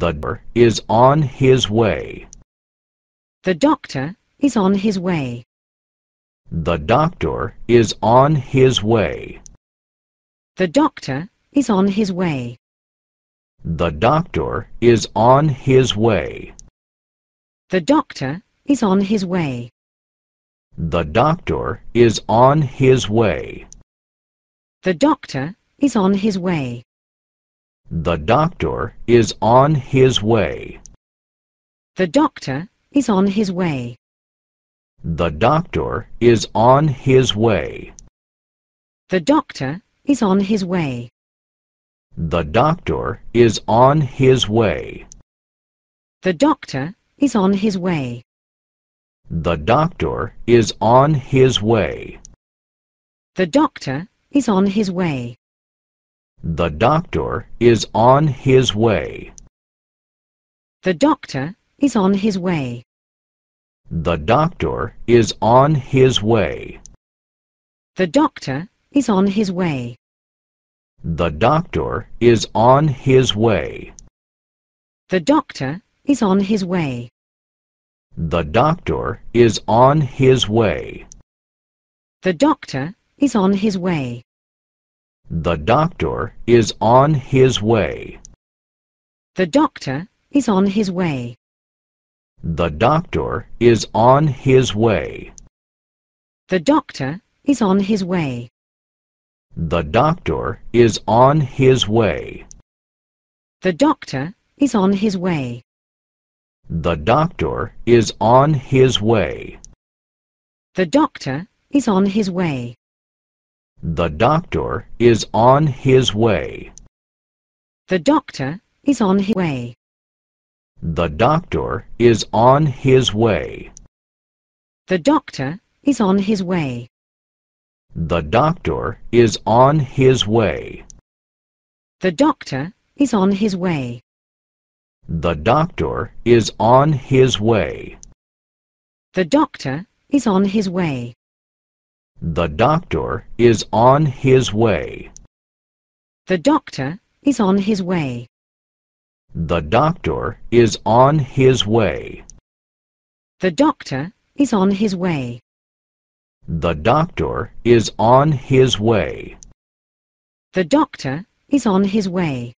The doctor is on his way. The doctor is on his way. The doctor is on his way. The doctor is on his way. The doctor is on his way. The doctor is on his way. The doctor is on his way. The doctor is on his way. The doctor is on his way. The doctor is on his way. The doctor is on his way. The doctor is on his way. The doctor is on his way. The doctor is on his way. The doctor is on his way. The doctor is on his way. The doctor is on his way. The doctor is on his way. The doctor is on his way. The doctor is on his way. The doctor is on his way. The doctor is on his way. The doctor is on his way. The doctor is on his way. The doctor is on his way. The doctor is on his way. The doctor is on his way. The doctor is on his way. The doctor is on his way. The doctor is on his way. The doctor is on his way. The doctor is on his way. The doctor is on his way. The doctor is on his way. The doctor is on his way. The doctor is on his way. The doctor is on his way. The doctor is on his way. The doctor is on his way. The doctor is on his way. The doctor is on his way. The doctor is on his way. The doctor is on his way. The doctor is on his way. The doctor is on his way. The doctor is on his way.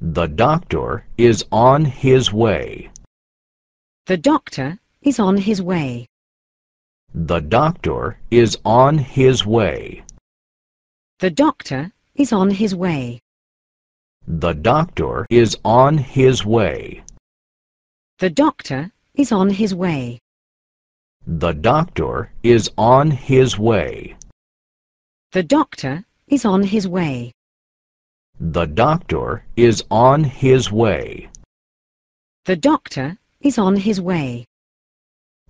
The doctor is on his way. The doctor is on his way the doctor is on his way. The doctor is on his way. The doctor is on his way. The doctor is on his way. The doctor is on his way. The doctor is on his way. The doctor is on his way. The doctor is on his way.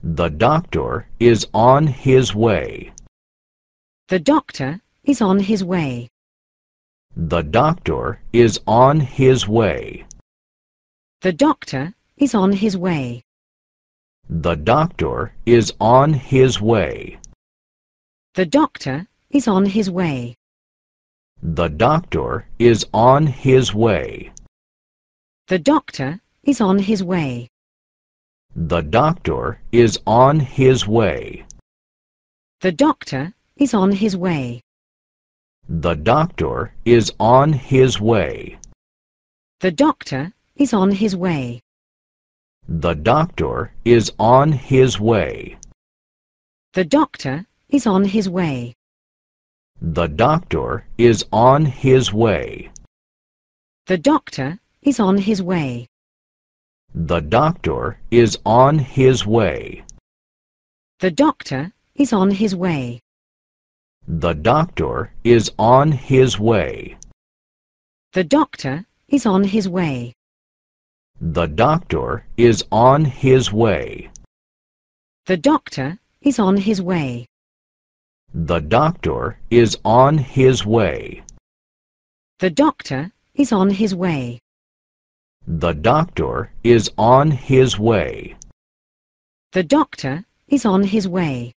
The doctor is on his way. The doctor is on his way. The doctor is on his way. The doctor is on his way. The doctor is on his way. The doctor is on his way. The doctor is on his way. The doctor is on his way. The doctor is on his way. The doctor is on his way. The doctor is on his way. The doctor is on his way. The doctor is on his way. The doctor is on his way. The doctor is on his way. The doctor is on his way the doctor is on his way. The doctor is on his way. The doctor is on his way. The doctor is on his way. The doctor is on his way. The doctor is on his way. The doctor is on his way. The doctor is on his way. The doctor is on his way. The doctor is on his way.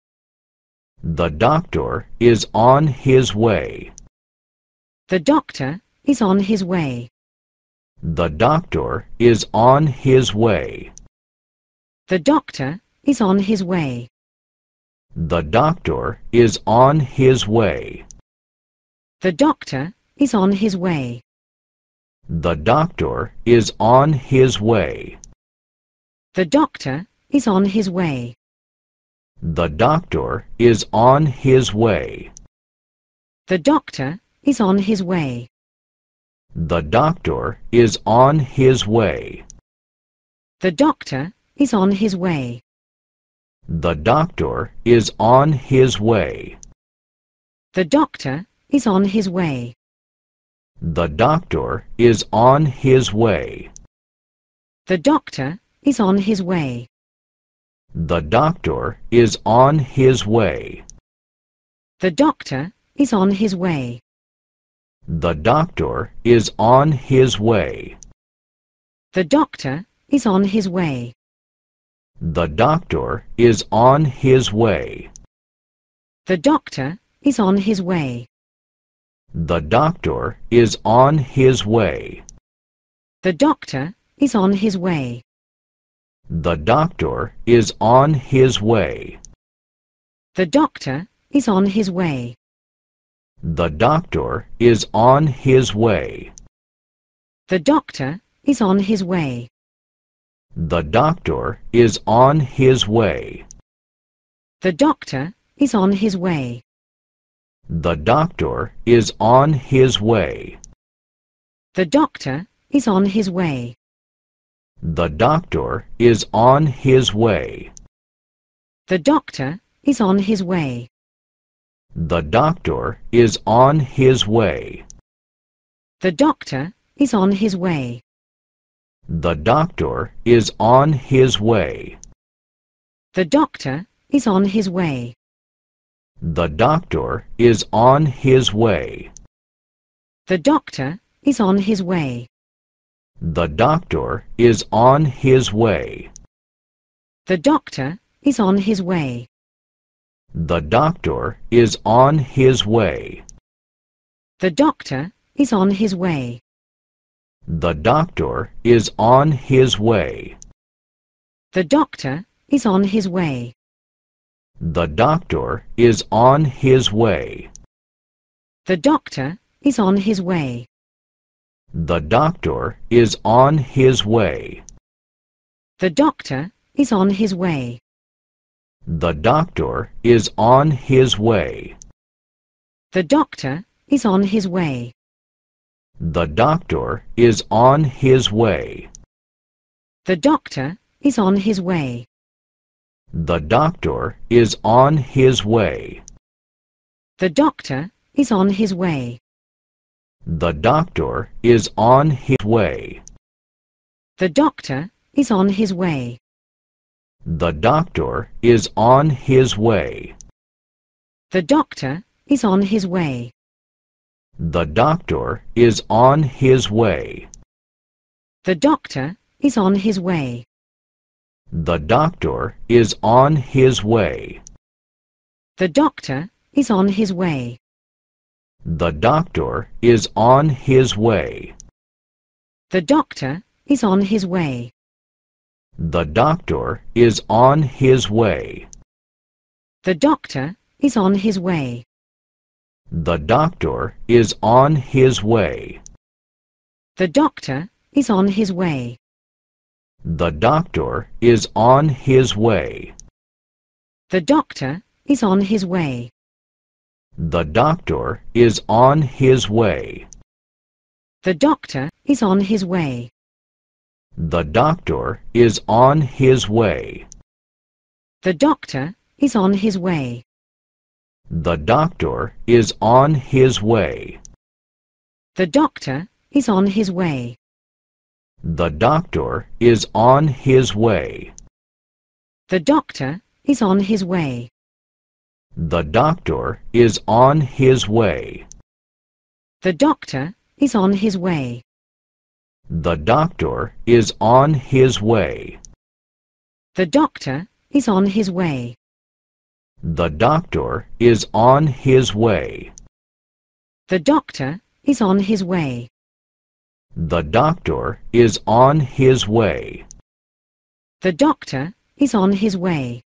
The doctor is on his way. The doctor is on his way. The doctor is on his way. The doctor is on his way. The doctor is on his way. The doctor is on his way the doctor is on his way. The doctor is on his way. The doctor is on his way. The doctor is on his way. The doctor is on his way. The doctor is on his way. The doctor is on his way. The doctor is on his way. The doctor is on his way. The doctor is on his way. The doctor is on his way. The doctor is on his way. The doctor is on his way. The doctor is on his way. The doctor is on his way. The doctor is on his way. The doctor is on his way. The doctor is on his way. The doctor is on his way. The doctor is on his way. The doctor is on his way. The doctor is on his way. The doctor is on his way. The doctor is on his way. The doctor is on his way. The doctor is on his way. The doctor is on his way. The doctor is on his way. The doctor is on his way. The doctor is on his way. The doctor is on his way. The doctor is on his way. The doctor is on his way. The doctor is on his way. The doctor is on his way. The doctor is on his way. The doctor is on his way. The doctor is on his way. The doctor is on his way. The doctor is on his way. The doctor is on his way. The doctor is on his way. The doctor is on his way. The doctor is on his way. The doctor is on his way. The doctor is on his way. The doctor is on his way. The doctor is on his way. The doctor is on his way. The doctor is on his way. The doctor is on his way. The doctor is on his way. The doctor is on his way. The doctor is on his way. The doctor is on his way. The doctor is on his way. The doctor is on his way. The doctor is on his way. The doctor is on his way. The doctor is on his way. The doctor is on his way. The doctor is on his way. The doctor is on his way. The doctor is on his way. The doctor is on his way. The doctor is on his way. The doctor is on his way. The doctor is on his way. The doctor is on his way. The doctor is on his way. The doctor is on his way. The doctor is on his way. The doctor is on his way. The doctor is on his way. The doctor is on his way. The doctor is on his way. The doctor is on his way. The doctor is on his way. The doctor is on his way. The doctor is on his way. The doctor is on his way. The doctor is on his way.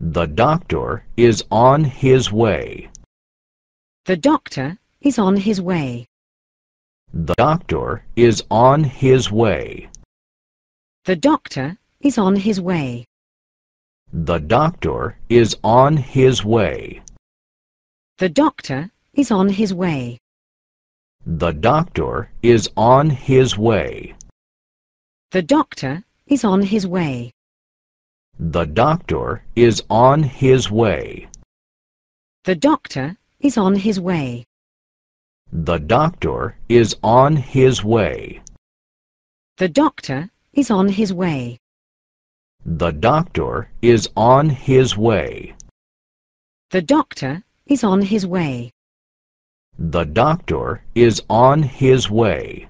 The doctor is on his way. The doctor is on his way. The doctor is on his way. The doctor is on his way. The doctor is on his way. The doctor is on his way. The doctor is on his way. The doctor is on his way. The doctor is on his way. The doctor is on his way. The doctor is on his way. The doctor is on his way. The doctor is on his way. The doctor is on his way. The doctor is on his way.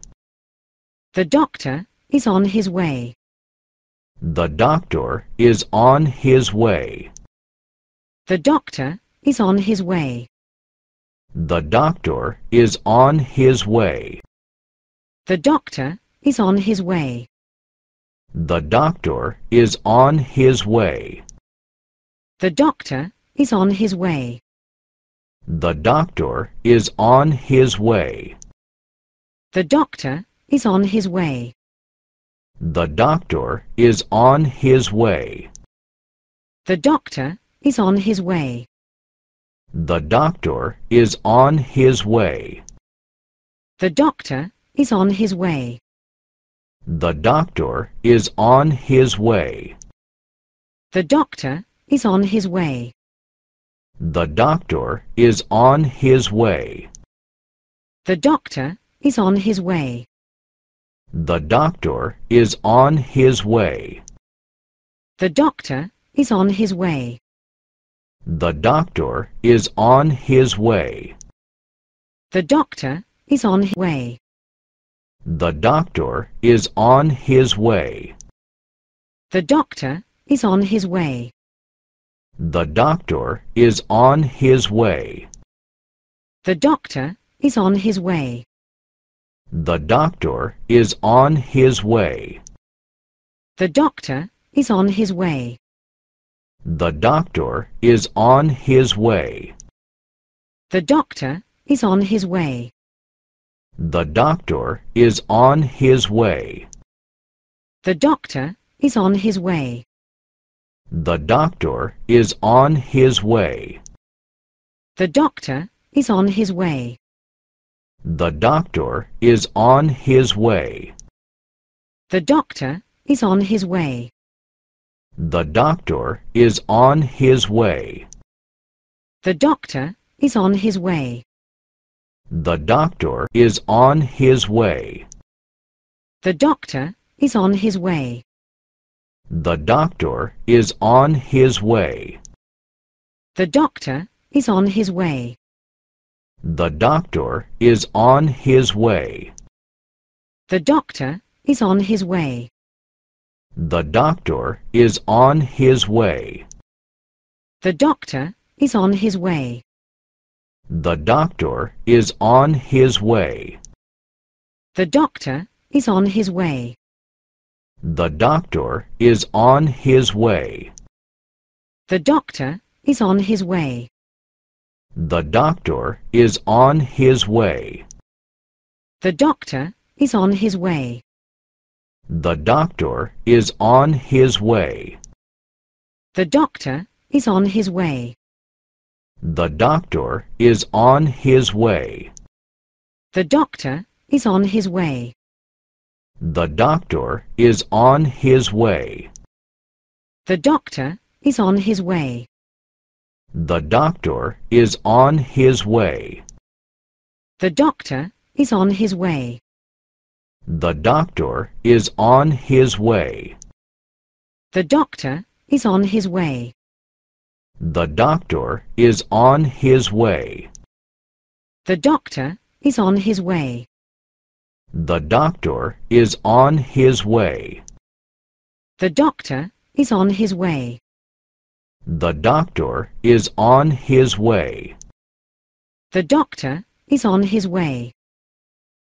The doctor is on his way. The doctor is on his way. The doctor is on his way. The doctor is on his way. The doctor is on his way. The doctor is on his way. The doctor is on his way. The doctor is on his way. The doctor is on his way. The doctor is on his way. The doctor is on his way. The doctor is on his way. The doctor is on his way. The doctor is on his way. The doctor is on his way the doctor is on his way. The doctor is on his way. The doctor is on his way. The doctor is on his way. The doctor is on his way. The doctor is on his way. The doctor is on his way. The doctor is on his way the doctor is on his way. The doctor is on his way. The doctor is on his way. The doctor is on his way. The doctor is on his way. The doctor is on his way. The doctor is on his way. The doctor is on his way. The doctor is on his way. The doctor is on his way. The doctor is on his way. The doctor is on his way. The doctor is on his way. The doctor is on his way. The doctor is on his way. The doctor is on his way. The doctor is on his way. The doctor is on his way. The doctor is on his way. The doctor is on his way. The doctor is on his way. The doctor is on his way. The doctor is on his way. The doctor is on his way. The doctor is on his way. The doctor is on his way. The doctor is on his way. The doctor is on his way. The doctor is on his way. The doctor is on his way. The doctor is on his way. The doctor is on his way. The doctor is on his way. The doctor is on his way. The doctor is on his way. The doctor is on his way. The doctor is on his way. The doctor is on his way. The doctor is on his way. The doctor is on his way. The doctor is on his way. The doctor is on his way. The doctor is on his way. The doctor is on his way.